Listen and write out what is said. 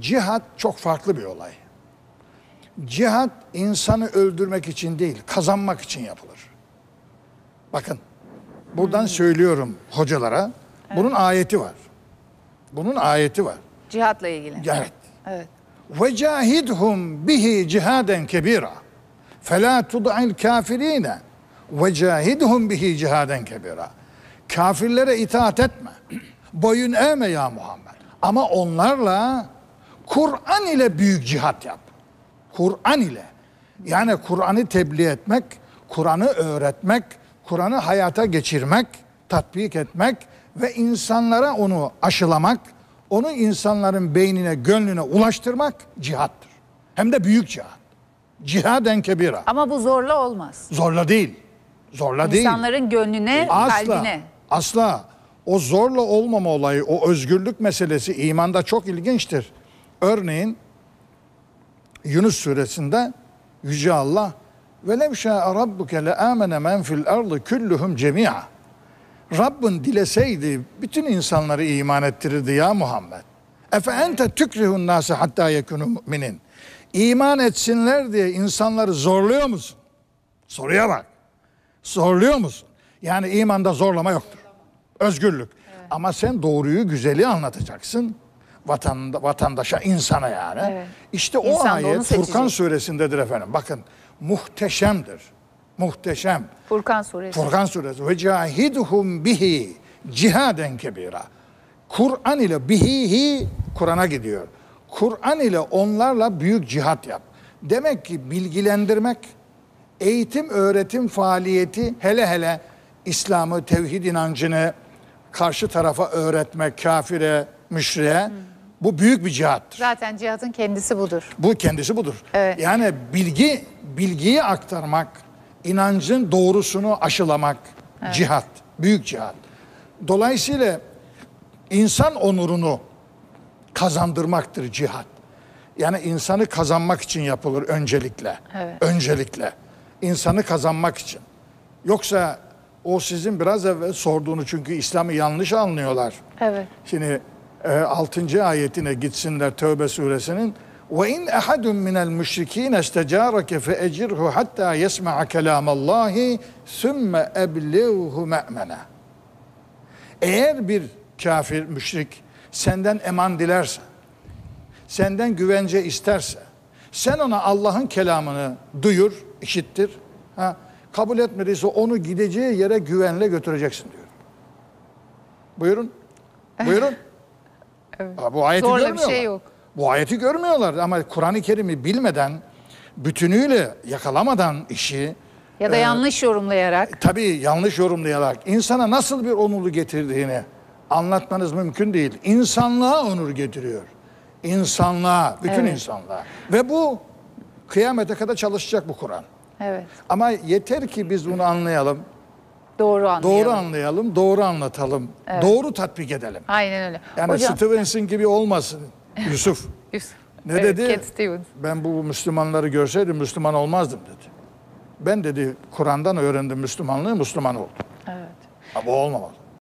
Cihat çok farklı bir olay. Cihat insanı öldürmek için değil, kazanmak için yapılır. Bakın, buradan hmm. söylüyorum hocalara. Evet. Bunun ayeti var. Bunun ayeti var. Cihatla ilgili. Evet. Evet. Ve cahidhum bihi cihaden kebira. Fela tud'il kafirine ve cahidhum bihi cihaden kebira. Kafirlere itaat etme. Boyun eğme ya Muhammed. Ama onlarla Kur'an ile büyük cihat yap. Kur'an ile. Yani Kur'an'ı tebliğ etmek, Kur'an'ı öğretmek, Kur'an'ı hayata geçirmek, tatbik etmek ve insanlara onu aşılamak, onu insanların beynine, gönlüne ulaştırmak cihattır. Hem de büyük cihat. Cihaden kebira. Ama bu zorla olmaz. Zorla değil. Zorla İnsanların değil. İnsanların gönlüne, asla, kalbine. Asla. O zorla olmama olayı, o özgürlük meselesi imanda çok ilginçtir. Örneğin Yunus suresinde Yüce Allah ve levşâ rabbuke le âmene men fil ardı cemi'a. Rabbin dileseydi bütün insanları iman ettirirdi ya Muhammed. Efe ente tükrihun nâse hattâ yekûnû müminin. İman etsinler diye insanları zorluyor musun? Soruya bak. Zorluyor musun? Yani imanda zorlama yoktur. Özgürlük. Evet. Ama sen doğruyu, güzeli anlatacaksın. Vatan, vatandaşa, insana yani. Evet. İşte o İnsan ayet Furkan suresindedir efendim. Bakın muhteşemdir. Muhteşem. Furkan suresi. Furkan suresi. Ve cahidhum bihi cihaden kebira. Kur'an ile bihihi Kur'an'a gidiyor. Kur'an ile onlarla büyük cihat yap. Demek ki bilgilendirmek, eğitim öğretim faaliyeti hele hele İslam'ı, tevhid inancını karşı tarafa öğretmek, kafire, müşriye hmm. Bu büyük bir cihattır. Zaten cihatın kendisi budur. Bu kendisi budur. Evet. Yani bilgi bilgiyi aktarmak, inancın doğrusunu aşılamak evet. cihat, büyük cihat. Dolayısıyla insan onurunu kazandırmaktır cihat. Yani insanı kazanmak için yapılır öncelikle. Evet. Öncelikle insanı kazanmak için. Yoksa o sizin biraz evvel sorduğunu çünkü İslam'ı yanlış anlıyorlar. Evet. Şimdi 6. E, ayetine gitsinler Tövbe suresinin. Ve in ahadun minel müşrikin estecareke fe ecirhu hatta yesma'a kelamallahi sümme eblevhu me'mene. Eğer bir kafir, müşrik senden eman dilerse, senden güvence isterse, sen ona Allah'ın kelamını duyur, işittir. Ha, kabul etmediyse onu gideceği yere güvenle götüreceksin diyor. Buyurun. Eh. Buyurun. Evet. bu ayeti Zorla bir şey yok. Bu ayeti görmüyorlar ama Kur'an-ı Kerim'i bilmeden, bütünüyle yakalamadan işi... Ya da e, yanlış yorumlayarak. E, tabii yanlış yorumlayarak insana nasıl bir onurlu getirdiğini anlatmanız mümkün değil. İnsanlığa onur getiriyor. İnsanlığa, bütün evet. insanlığa. Ve bu kıyamete kadar çalışacak bu Kur'an. Evet. Ama yeter ki biz bunu anlayalım. Doğru anlayalım. Doğru anlayalım, doğru anlatalım. Evet. Doğru tatbik edelim. Aynen öyle. Yani Hocam, Stevenson gibi olmasın Yusuf. Yusuf. Ne evet, dedi? Ben bu Müslümanları görseydim Müslüman olmazdım dedi. Ben dedi Kur'an'dan öğrendim Müslümanlığı, Müslüman oldum. Evet. Ama bu olmamalı.